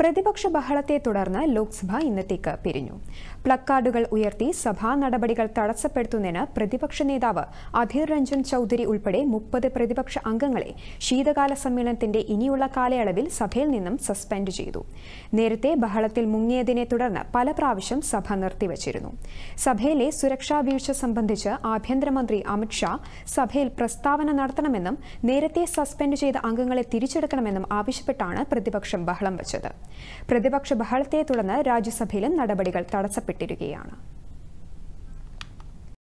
പ്രതിപക്ഷ ബഹളത്തെ തുടർന്ന് ലോക്സഭ ഇന്നത്തേക്ക് പിരിഞ്ഞു പ്ലക്കാർഡുകൾ ഉയർത്തി സഭാ നടപടികൾ തടസ്സപ്പെടുത്തുന്നതിന് പ്രതിപക്ഷ നേതാവ് അധീർ രഞ്ജൻ ചൌധരി ഉൾപ്പെടെ മുപ്പത് പ്രതിപക്ഷ അംഗങ്ങളെ ശീതകാല സമ്മേളനത്തിന്റെ ഇനിയുള്ള കാലയളവിൽ സഭയിൽ നിന്നും സസ്പെൻഡ് ചെയ്തു നേരത്തെ ബഹളത്തിൽ മുങ്ങിയതിനെ തുടർന്ന് പല പ്രാവശ്യം സഭ നിർത്തിവച്ചിരുന്നു സഭയിലെ സുരക്ഷാ വീഴ്ച സംബന്ധിച്ച് ആഭ്യന്തരമന്ത്രി അമിത്ഷാ സഭയിൽ പ്രസ്താവന നടത്തണമെന്നും നേരത്തെ സസ്പെൻഡ് ചെയ്ത അംഗങ്ങളെ തിരിച്ചെടുക്കണമെന്നും ആവശ്യപ്പെട്ടാണ് പ്രതിപക്ഷം ബഹളം വച്ചത് പ്രതിപക്ഷ ബഹളത്തെ തുടർന്ന് രാജ്യസഭയിലും നടപടികൾ തടസ്സപ്പെട്ടിരിക്കുകയാണ്